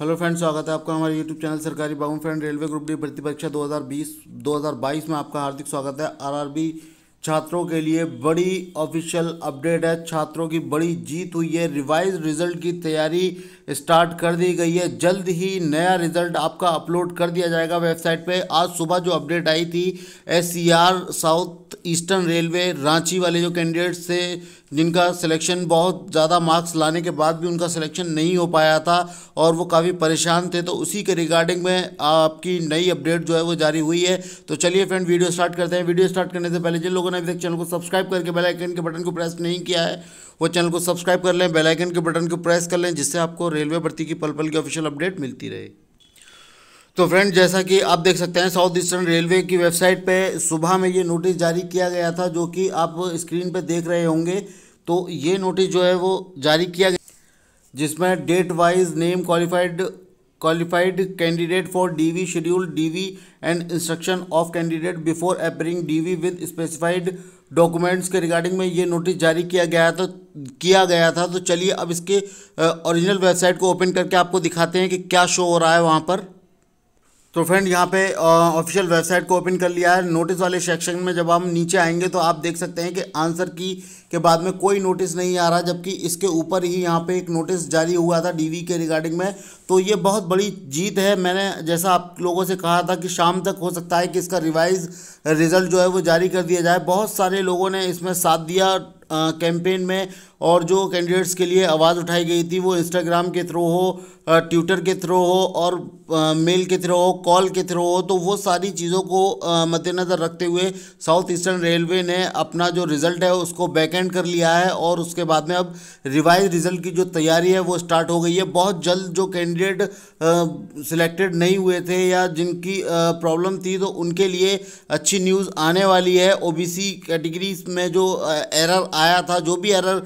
hello friend स्वागत है आपका हमारे यूट्यूब चैनल सरकारी बाबू फ्रेंड रेलवे ग्रुप डी भर्ती परीक्षा 2020 2022 में आपका हार्दिक स्वागत है आरआरबी छात्रों के लिए बड़ी ऑफिशियल अपडेट है छात्रों की बड़ी जीत हुई है रिवाइज रिजल्ट की तैयारी स्टार्ट कर दी गई है जल्द ही नया रिजल्ट आपका अपलोड कर दिया जाएगा वेबसाइट पे आज सुबह जो अपडेट आई थी S South Eastern Railway Ranchi वाले जो कैंडिडेट्स थे जिनका सिलेक्शन बहुत ज़्यादा मार्क्स लाने के बाद भी उनका सिलेक्शन नहीं हो पाया था और वो काफ़ी परेशान थे तो उसी के रिगार्डिंग में आपकी नई अपडेट जो है वो जारी हुई है तो चलिए फ्रेंड वीडियो स्टार्ट करते हैं वीडियो स्टार्ट करने से पहले जिन लोगों लोगों ने अभी तक चैनल को सब्सक्राइब करके बेल आइकन के बटन को प्रेस नहीं किया है वो चैनल को सब्सक्राइब कर लें बेल आइकन के बटन को प्रेस कर लें जिससे आपको रेलवे भर्ती की पल पल की ऑफिशियल अपडेट मिलती रहे तो फ्रेंड जैसा कि आप देख सकते हैं साउथ ईस्टर्न रेलवे की वेबसाइट पर सुबह में ये नोटिस जारी किया गया था जो कि आप स्क्रीन पर देख रहे होंगे तो ये नोटिस जो है वो जारी किया गया जिसमें date wise name qualified qualified candidate for D V schedule D V and instruction of candidate before appearing D V with specified documents के रिगार्डिंग में ये नोटिस जारी किया गया था किया गया था तो चलिए अब इसके ओरिजिनल वेबसाइट को ओपन करके आपको दिखाते हैं कि क्या शो हो रहा है वहाँ पर तो फ्रेंड यहाँ पे ऑफिशियल वेबसाइट को ओपन कर लिया है नोटिस वाले सेक्शन में जब हम नीचे आएंगे तो आप देख सकते हैं कि आंसर की के बाद में कोई नोटिस नहीं आ रहा जबकि इसके ऊपर ही यहाँ पे एक नोटिस जारी हुआ था डीवी के रिगार्डिंग में तो ये बहुत बड़ी जीत है मैंने जैसा आप लोगों से कहा था कि शाम तक हो सकता है कि इसका रिवाइज रिज़ल्ट जो है वो जारी कर दिया जाए बहुत सारे लोगों ने इसमें साथ दिया कैंपेन में और जो कैंडिडेट्स के लिए आवाज़ उठाई गई थी वो इंस्टाग्राम के थ्रू हो ट्विटर के थ्रू हो और मेल के थ्रू हो कॉल के थ्रू हो तो वो सारी चीज़ों को मद्देनज़र रखते हुए साउथ ईस्टर्न रेलवे ने अपना जो रिज़ल्ट है उसको बैक एंड कर लिया है और उसके बाद में अब रिवाइज रिज़ल्ट की जो तैयारी है वो स्टार्ट हो गई है बहुत जल्द जो कैंडिडेट सिलेक्टेड नहीं हुए थे या जिनकी प्रॉब्लम थी तो उनके लिए अच्छी न्यूज़ आने वाली है ओ कैटेगरी में जो एरर आया था जो भी एरर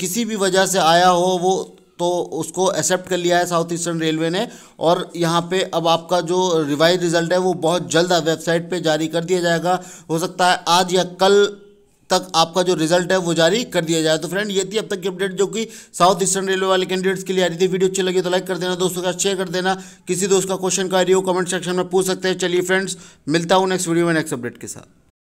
किसी भी वजह से आया हो वो तो उसको एक्सेप्ट कर लिया है साउथ ईस्टर्न रेलवे ने और यहाँ पे अब आपका जो रिवाइज रिजल्ट है वो बहुत जल्द वेबसाइट पे जारी कर दिया जाएगा हो सकता है आज या कल तक आपका जो रिजल्ट है वो जारी कर दिया जाए तो फ्रेंड ये थी अब तक की अपडेट जो कि साउथ ईस्टर्न रेलवे वाले कैंडिडेट्स के लिए आ रही थी वीडियो अच्छी लगी तो लाइक कर देना दोस्तों का शेयर कर देना किसी दोस्त का क्वेश्चन का हो कमेंट सेक्शन में पूछ सकते हैं चलिए फ्रेंड्स मिलता हूँ नेक्स्ट वीडियो में नेक्स्ट अपडेट के साथ